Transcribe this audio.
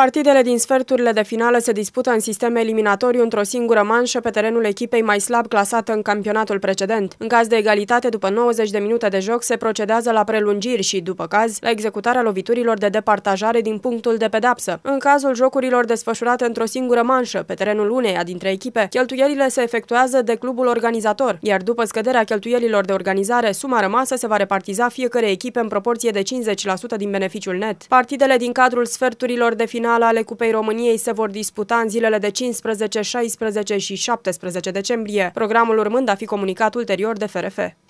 Partidele din sferturile de finală se dispută în sistem eliminatoriu într-o singură manșă pe terenul echipei mai slab clasată în campionatul precedent. În caz de egalitate, după 90 de minute de joc, se procedează la prelungiri și, după caz, la executarea loviturilor de departajare din punctul de pedapsă. În cazul jocurilor desfășurate într-o singură manșă pe terenul uneia dintre echipe, cheltuielile se efectuează de clubul organizator, iar după scăderea cheltuielilor de organizare, suma rămasă se va repartiza fiecare echipe în proporție de 50% din beneficiul net. Partidele din cadrul sferturilor de finală finală ale Cupei României se vor disputa în zilele de 15, 16 și 17 decembrie, programul urmând a fi comunicat ulterior de FRF.